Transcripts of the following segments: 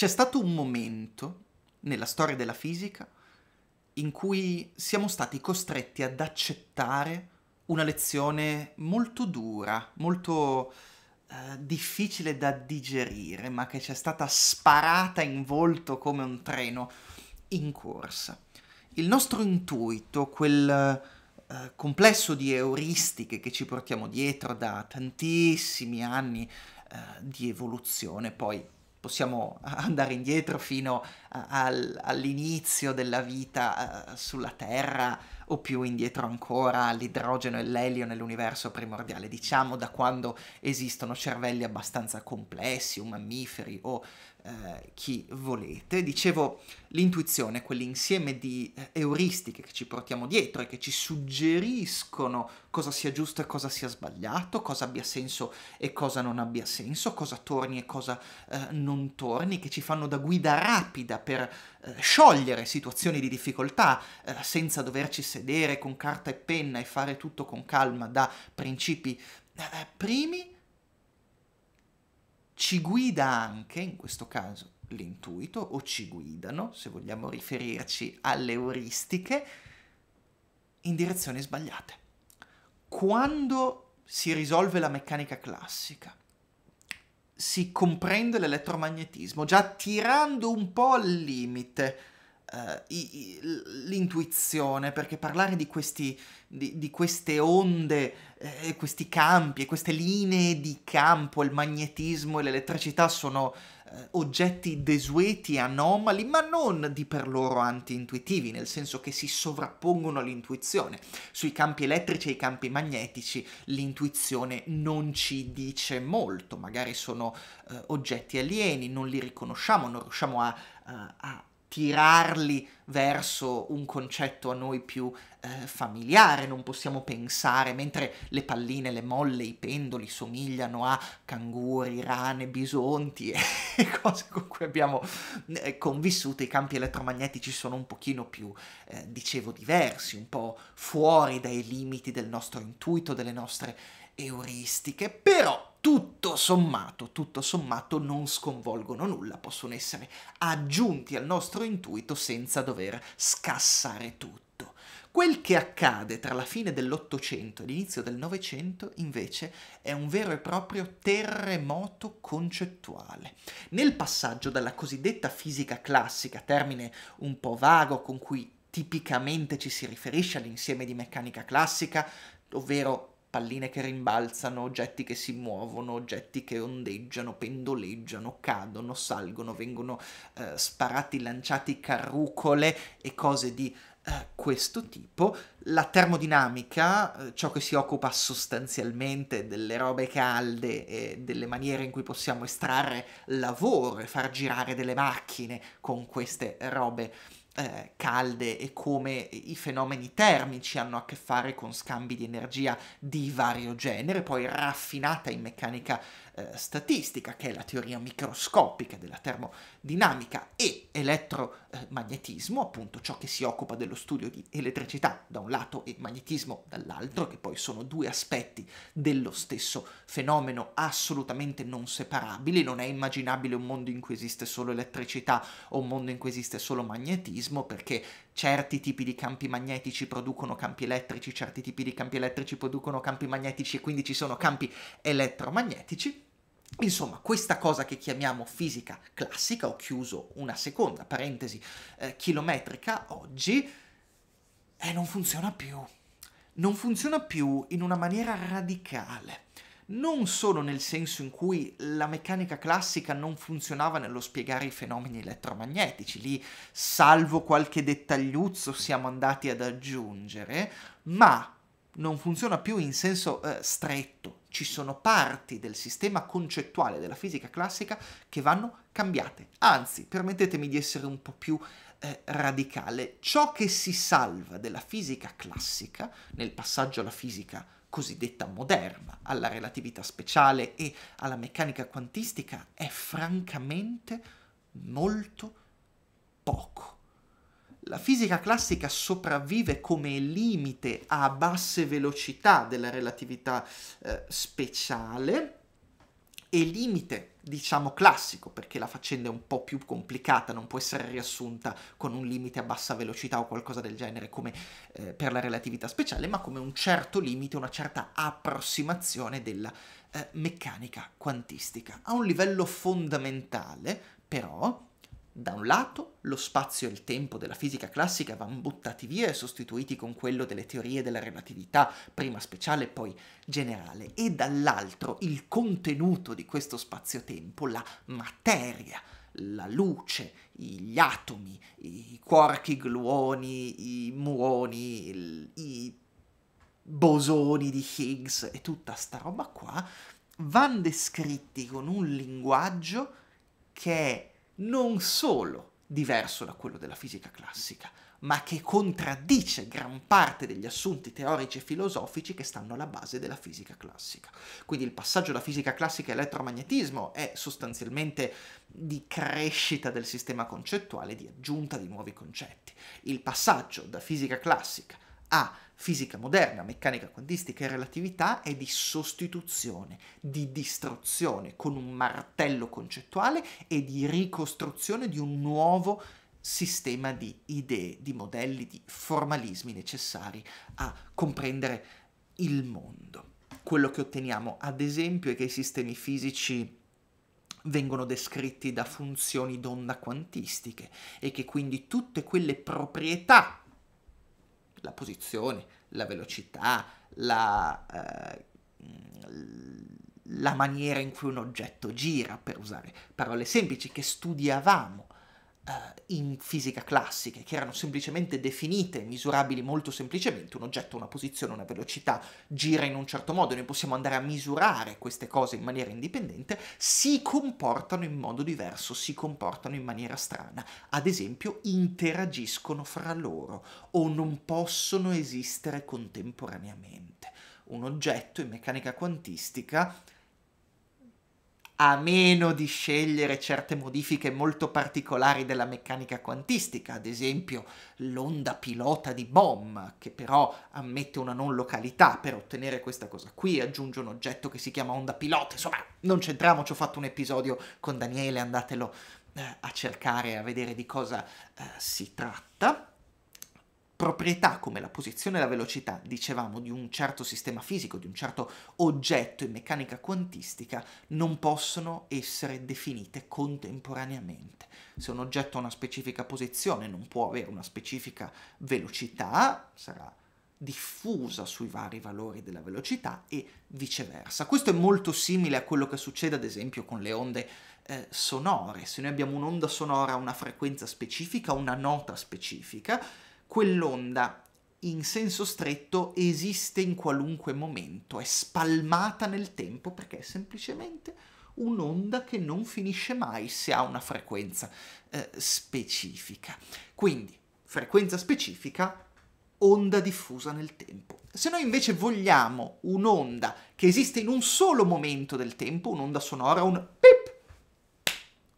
C'è stato un momento nella storia della fisica in cui siamo stati costretti ad accettare una lezione molto dura, molto eh, difficile da digerire, ma che ci è stata sparata in volto come un treno in corsa. Il nostro intuito, quel eh, complesso di euristiche che ci portiamo dietro da tantissimi anni eh, di evoluzione, poi possiamo andare indietro fino al, all'inizio della vita eh, sulla Terra o più indietro ancora all'idrogeno e l'elio nell'universo primordiale, diciamo da quando esistono cervelli abbastanza complessi o mammiferi o eh, chi volete. Dicevo, l'intuizione, quell'insieme di eh, euristiche che ci portiamo dietro e che ci suggeriscono cosa sia giusto e cosa sia sbagliato, cosa abbia senso e cosa non abbia senso, cosa torni e cosa eh, non torni, che ci fanno da guida rapida per eh, sciogliere situazioni di difficoltà eh, senza doverci sedere con carta e penna e fare tutto con calma da principi eh, primi ci guida anche, in questo caso l'intuito, o ci guidano, se vogliamo riferirci alle euristiche, in direzioni sbagliate. Quando si risolve la meccanica classica, si comprende l'elettromagnetismo, già tirando un po' al limite Uh, i, i, l'intuizione, perché parlare di, questi, di, di queste onde, eh, questi campi e queste linee di campo, il magnetismo e l'elettricità sono eh, oggetti desueti, anomali, ma non di per loro anti-intuitivi, nel senso che si sovrappongono all'intuizione. Sui campi elettrici e i campi magnetici l'intuizione non ci dice molto, magari sono eh, oggetti alieni, non li riconosciamo, non riusciamo a, a, a tirarli verso un concetto a noi più eh, familiare, non possiamo pensare, mentre le palline, le molle, i pendoli somigliano a canguri, rane, bisonti e cose con cui abbiamo eh, convissuto, i campi elettromagnetici sono un pochino più, eh, dicevo, diversi, un po' fuori dai limiti del nostro intuito, delle nostre euristiche, però tutto sommato, tutto sommato non sconvolgono nulla, possono essere aggiunti al nostro intuito senza dover scassare tutto. Quel che accade tra la fine dell'Ottocento e l'inizio del Novecento, invece, è un vero e proprio terremoto concettuale. Nel passaggio dalla cosiddetta fisica classica, termine un po' vago con cui tipicamente ci si riferisce all'insieme di meccanica classica, ovvero palline che rimbalzano, oggetti che si muovono, oggetti che ondeggiano, pendoleggiano, cadono, salgono, vengono eh, sparati, lanciati carrucole e cose di eh, questo tipo. La termodinamica, eh, ciò che si occupa sostanzialmente delle robe calde e delle maniere in cui possiamo estrarre lavoro e far girare delle macchine con queste robe eh, calde e come i fenomeni termici hanno a che fare con scambi di energia di vario genere, poi raffinata in meccanica eh, statistica, che è la teoria microscopica della termodinamica e elettromagnetismo, appunto ciò che si occupa dello studio di elettricità da un lato e magnetismo dall'altro, che poi sono due aspetti dello stesso fenomeno assolutamente non separabili, non è immaginabile un mondo in cui esiste solo elettricità o un mondo in cui esiste solo magnetismo, perché certi tipi di campi magnetici producono campi elettrici, certi tipi di campi elettrici producono campi magnetici e quindi ci sono campi elettromagnetici. Insomma, questa cosa che chiamiamo fisica classica, ho chiuso una seconda parentesi eh, chilometrica oggi, eh, non funziona più. Non funziona più in una maniera radicale. Non solo nel senso in cui la meccanica classica non funzionava nello spiegare i fenomeni elettromagnetici, lì salvo qualche dettagliuzzo siamo andati ad aggiungere, ma non funziona più in senso eh, stretto. Ci sono parti del sistema concettuale della fisica classica che vanno cambiate. Anzi, permettetemi di essere un po' più eh, radicale. Ciò che si salva della fisica classica, nel passaggio alla fisica cosiddetta moderna, alla relatività speciale e alla meccanica quantistica, è francamente molto poco. La fisica classica sopravvive come limite a basse velocità della relatività eh, speciale e limite, diciamo, classico, perché la faccenda è un po' più complicata, non può essere riassunta con un limite a bassa velocità o qualcosa del genere come eh, per la relatività speciale, ma come un certo limite, una certa approssimazione della eh, meccanica quantistica. A un livello fondamentale, però, da un lato, lo spazio e il tempo della fisica classica vanno buttati via e sostituiti con quello delle teorie della relatività, prima speciale e poi generale, e dall'altro il contenuto di questo spazio-tempo, la materia, la luce, gli atomi, i quark, i gluoni, i muoni, i bosoni di Higgs e tutta sta roba qua, vanno descritti con un linguaggio che è non solo diverso da quello della fisica classica, ma che contraddice gran parte degli assunti teorici e filosofici che stanno alla base della fisica classica. Quindi il passaggio da fisica classica a elettromagnetismo è sostanzialmente di crescita del sistema concettuale, di aggiunta di nuovi concetti. Il passaggio da fisica classica a fisica moderna, meccanica quantistica e relatività è di sostituzione, di distruzione con un martello concettuale e di ricostruzione di un nuovo sistema di idee, di modelli, di formalismi necessari a comprendere il mondo. Quello che otteniamo ad esempio è che i sistemi fisici vengono descritti da funzioni d'onda quantistiche e che quindi tutte quelle proprietà la posizione, la velocità, la, eh, la maniera in cui un oggetto gira, per usare parole semplici che studiavamo eh, in fisica classica, che erano semplicemente definite, misurabili molto semplicemente, un oggetto, una posizione, una velocità gira in un certo modo, noi possiamo andare a misurare queste cose in maniera indipendente, si comportano in modo diverso, si comportano in maniera strana, ad esempio interagiscono fra loro o non possono esistere contemporaneamente. Un oggetto in meccanica quantistica a meno di scegliere certe modifiche molto particolari della meccanica quantistica, ad esempio l'onda pilota di Bohm, che però ammette una non località per ottenere questa cosa qui, aggiunge un oggetto che si chiama onda pilota, insomma non c'entriamo, ci ho fatto un episodio con Daniele, andatelo eh, a cercare, a vedere di cosa eh, si tratta proprietà come la posizione e la velocità, dicevamo, di un certo sistema fisico, di un certo oggetto in meccanica quantistica, non possono essere definite contemporaneamente. Se un oggetto ha una specifica posizione non può avere una specifica velocità, sarà diffusa sui vari valori della velocità e viceversa. Questo è molto simile a quello che succede ad esempio con le onde eh, sonore. Se noi abbiamo un'onda sonora a una frequenza specifica, una nota specifica, quell'onda in senso stretto esiste in qualunque momento, è spalmata nel tempo perché è semplicemente un'onda che non finisce mai se ha una frequenza eh, specifica. Quindi frequenza specifica, onda diffusa nel tempo. Se noi invece vogliamo un'onda che esiste in un solo momento del tempo, un'onda sonora, un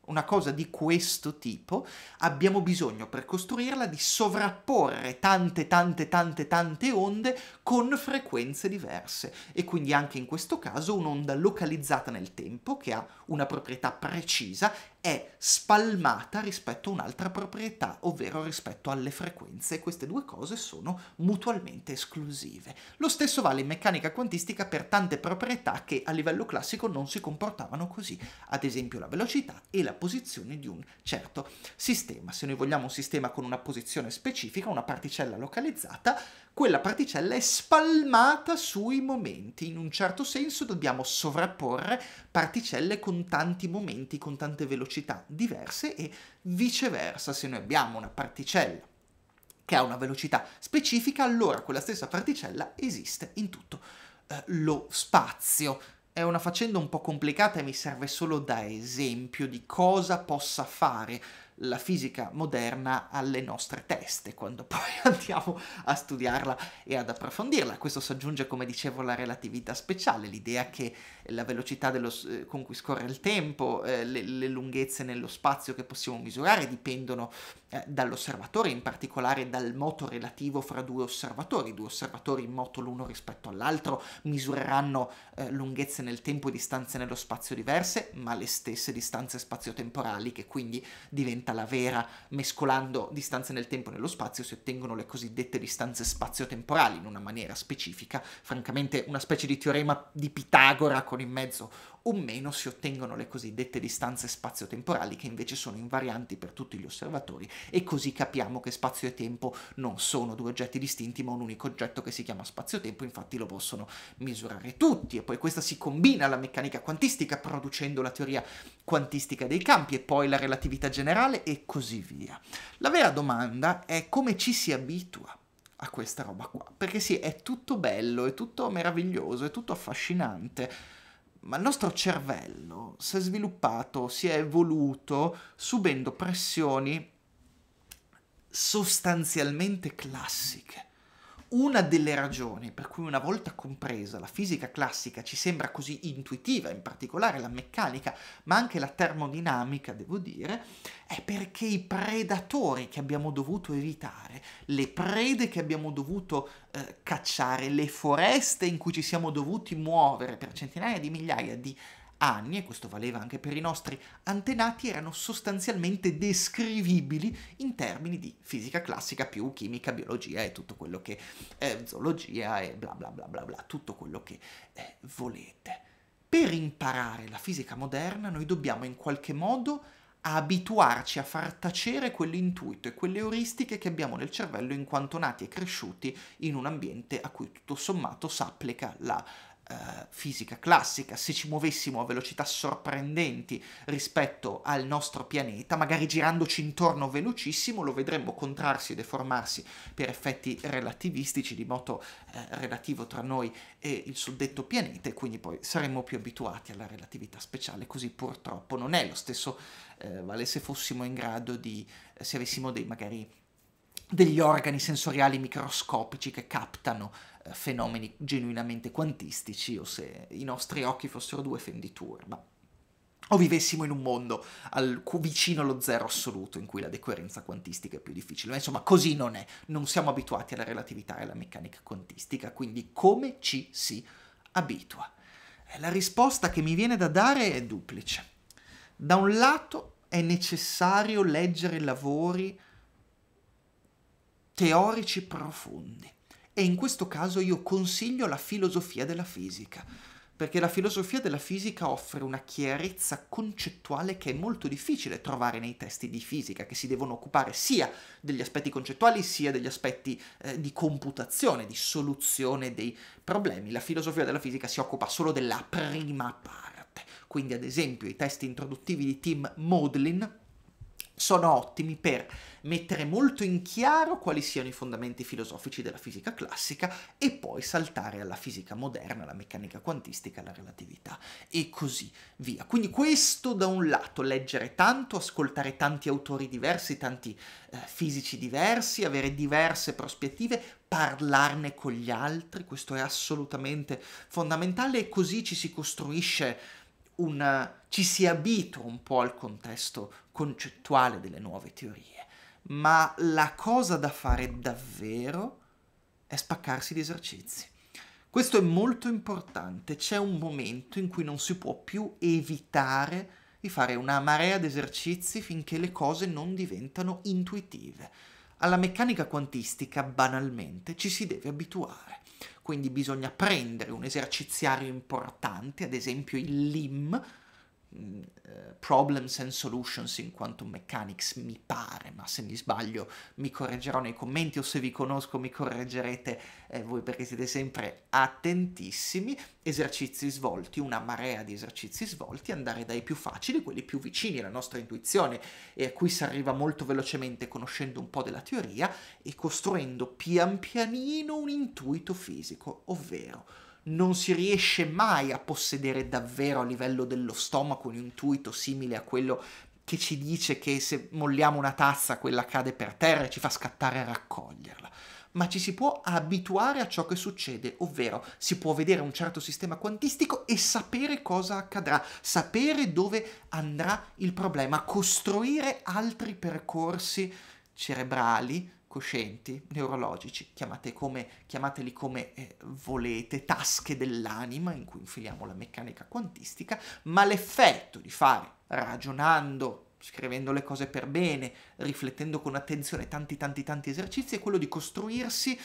una cosa di questo tipo, abbiamo bisogno per costruirla di sovrapporre tante, tante, tante, tante onde con frequenze diverse e quindi anche in questo caso un'onda localizzata nel tempo che ha una proprietà precisa è spalmata rispetto a un'altra proprietà, ovvero rispetto alle frequenze. Queste due cose sono mutualmente esclusive. Lo stesso vale in meccanica quantistica per tante proprietà che a livello classico non si comportavano così, ad esempio la velocità e la posizione di un certo sistema. Se noi vogliamo un sistema con una posizione specifica, una particella localizzata, quella particella è spalmata sui momenti. In un certo senso dobbiamo sovrapporre particelle con tanti momenti, con tante velocità velocità diverse e viceversa se noi abbiamo una particella che ha una velocità specifica, allora quella stessa particella esiste in tutto eh, lo spazio. È una faccenda un po' complicata e mi serve solo da esempio di cosa possa fare la fisica moderna alle nostre teste quando poi andiamo a studiarla e ad approfondirla. A questo si aggiunge, come dicevo, la relatività speciale, l'idea che la velocità dello, eh, con cui scorre il tempo, eh, le, le, lunghezze nello spazio che possiamo misurare dipendono eh, dall'osservatore, in particolare dal moto relativo fra due osservatori. Due osservatori in moto l'uno rispetto all'altro misureranno eh, lunghezze nel tempo e distanze nello spazio diverse, ma le stesse distanze spazio-temporali che quindi diventano diventa la vera, mescolando distanze nel tempo e nello spazio si ottengono le cosiddette distanze spazio-temporali in una maniera specifica, francamente una specie di teorema di Pitagora con in mezzo o meno si ottengono le cosiddette distanze spazio-temporali che invece sono invarianti per tutti gli osservatori e così capiamo che spazio e tempo non sono due oggetti distinti ma un unico oggetto che si chiama spazio-tempo, infatti lo possono misurare tutti e poi questa si combina alla meccanica quantistica producendo la teoria quantistica dei campi e poi la relatività generale e così via. La vera domanda è come ci si abitua a questa roba qua, perché sì, è tutto bello, è tutto meraviglioso, è tutto affascinante, ma il nostro cervello si è sviluppato, si è evoluto subendo pressioni sostanzialmente classiche una delle ragioni per cui una volta compresa la fisica classica ci sembra così intuitiva, in particolare la meccanica, ma anche la termodinamica, devo dire, è perché i predatori che abbiamo dovuto evitare, le prede che abbiamo dovuto eh, cacciare, le foreste in cui ci siamo dovuti muovere per centinaia di migliaia di anni, anni, e questo valeva anche per i nostri antenati, erano sostanzialmente descrivibili in termini di fisica classica più chimica, biologia e tutto quello che eh, zoologia e bla bla bla bla bla, tutto quello che eh, volete. Per imparare la fisica moderna noi dobbiamo in qualche modo abituarci a far tacere quell'intuito e quelle euristiche che abbiamo nel cervello in quanto nati e cresciuti in un ambiente a cui tutto sommato s'applica la eh, fisica classica, se ci muovessimo a velocità sorprendenti rispetto al nostro pianeta, magari girandoci intorno velocissimo, lo vedremmo contrarsi e deformarsi per effetti relativistici di moto eh, relativo tra noi e il suddetto pianeta e quindi poi saremmo più abituati alla relatività speciale, così purtroppo non è lo stesso eh, vale se fossimo in grado di, eh, se avessimo dei magari degli organi sensoriali microscopici che captano eh, fenomeni genuinamente quantistici o se i nostri occhi fossero due fenditure, ma o vivessimo in un mondo al, vicino allo zero assoluto in cui la decoerenza quantistica è più difficile. Ma insomma, così non è. Non siamo abituati alla relatività e alla meccanica quantistica, quindi come ci si abitua? Eh, la risposta che mi viene da dare è duplice. Da un lato è necessario leggere lavori teorici profondi. E in questo caso io consiglio la filosofia della fisica, perché la filosofia della fisica offre una chiarezza concettuale che è molto difficile trovare nei testi di fisica, che si devono occupare sia degli aspetti concettuali sia degli aspetti eh, di computazione, di soluzione dei problemi. La filosofia della fisica si occupa solo della prima parte. Quindi ad esempio i testi introduttivi di Tim Maudlin, sono ottimi per mettere molto in chiaro quali siano i fondamenti filosofici della fisica classica e poi saltare alla fisica moderna, alla meccanica quantistica, alla relatività e così via. Quindi questo da un lato, leggere tanto, ascoltare tanti autori diversi, tanti eh, fisici diversi, avere diverse prospettive, parlarne con gli altri, questo è assolutamente fondamentale e così ci si costruisce una, ci si abitua un po' al contesto concettuale delle nuove teorie, ma la cosa da fare davvero è spaccarsi gli esercizi. Questo è molto importante, c'è un momento in cui non si può più evitare di fare una marea di esercizi finché le cose non diventano intuitive alla meccanica quantistica banalmente ci si deve abituare, quindi bisogna prendere un eserciziario importante, ad esempio il LIM, Problems and Solutions in Quantum Mechanics, mi pare, ma se mi sbaglio mi correggerò nei commenti o se vi conosco mi correggerete eh, voi perché siete sempre attentissimi. Esercizi svolti, una marea di esercizi svolti, andare dai più facili, quelli più vicini alla nostra intuizione e a cui si arriva molto velocemente conoscendo un po' della teoria e costruendo pian pianino un intuito fisico, ovvero non si riesce mai a possedere davvero a livello dello stomaco un intuito simile a quello che ci dice che se molliamo una tazza quella cade per terra e ci fa scattare a raccoglierla. Ma ci si può abituare a ciò che succede, ovvero si può vedere un certo sistema quantistico e sapere cosa accadrà, sapere dove andrà il problema, costruire altri percorsi cerebrali coscienti, neurologici, come, chiamateli come eh, volete, tasche dell'anima in cui infiliamo la meccanica quantistica, ma l'effetto di fare ragionando scrivendo le cose per bene, riflettendo con attenzione tanti tanti tanti esercizi, è quello di costruirsi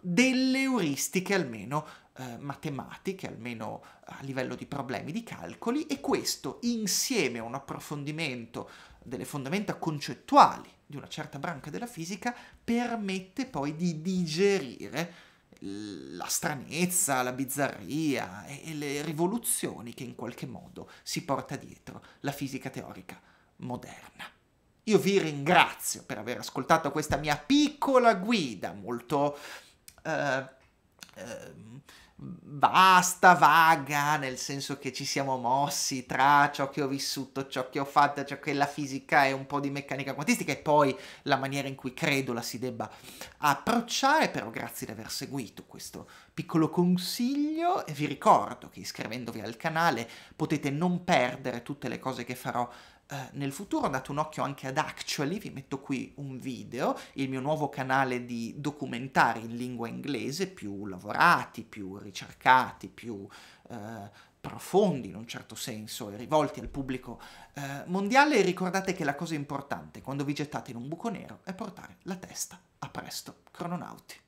delle euristiche almeno eh, matematiche, almeno a livello di problemi di calcoli e questo insieme a un approfondimento delle fondamenta concettuali di una certa branca della fisica permette poi di digerire la stranezza, la bizzarria e le rivoluzioni che in qualche modo si porta dietro la fisica teorica moderna. Io vi ringrazio per aver ascoltato questa mia piccola guida molto... Eh, eh, vasta, vaga, nel senso che ci siamo mossi tra ciò che ho vissuto, ciò che ho fatto, ciò che è la fisica e un po' di meccanica quantistica e poi la maniera in cui credo la si debba approcciare, però grazie di aver seguito questo piccolo consiglio e vi ricordo che iscrivendovi al canale potete non perdere tutte le cose che farò eh, nel futuro date un occhio anche ad Actually, vi metto qui un video, il mio nuovo canale di documentari in lingua inglese più lavorati, più ricercati, più eh, profondi in un certo senso e rivolti al pubblico eh, mondiale e ricordate che la cosa importante quando vi gettate in un buco nero è portare la testa a presto, crononauti.